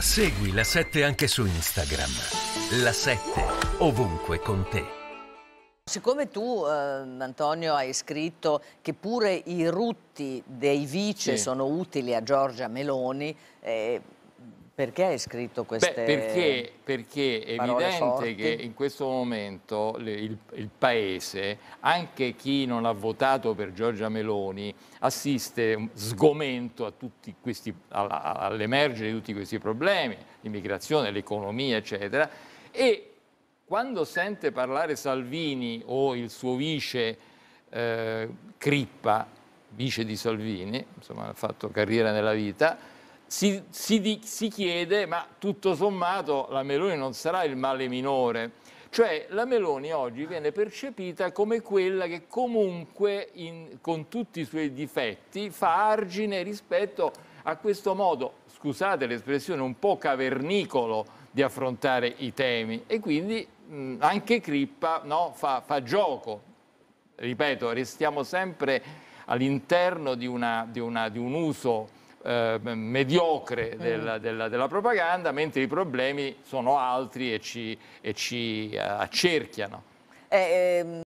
Segui la 7 anche su Instagram. La 7 ovunque con te. Siccome tu, eh, Antonio, hai scritto che pure i rutti dei vice sì. sono utili a Giorgia Meloni, eh, perché hai scritto queste Beh, perché, perché è evidente forti. che in questo momento il, il, Paese, anche chi non ha votato per Giorgia Meloni, assiste sgomento all'emergere di tutti questi problemi, l'immigrazione, l'economia, eccetera, e quando sente parlare Salvini o il suo vice eh, Crippa, vice di Salvini, insomma ha fatto carriera nella vita, si, si, si, chiede, ma tutto sommato la Meloni non sarà il male minore. Cioè la Meloni oggi viene percepita come quella che comunque, in, con tutti i suoi difetti, fa argine rispetto a questo modo, scusate l'espressione, un po' cavernicolo di affrontare i temi. E quindi mh, anche Crippa no, fa, fa gioco. Ripeto, restiamo sempre all'interno di, di, di un uso eh, mediocre mm. della, della, della, propaganda, mentre i problemi sono altri e ci, e ci eh, accerchiano. Eh, ehm...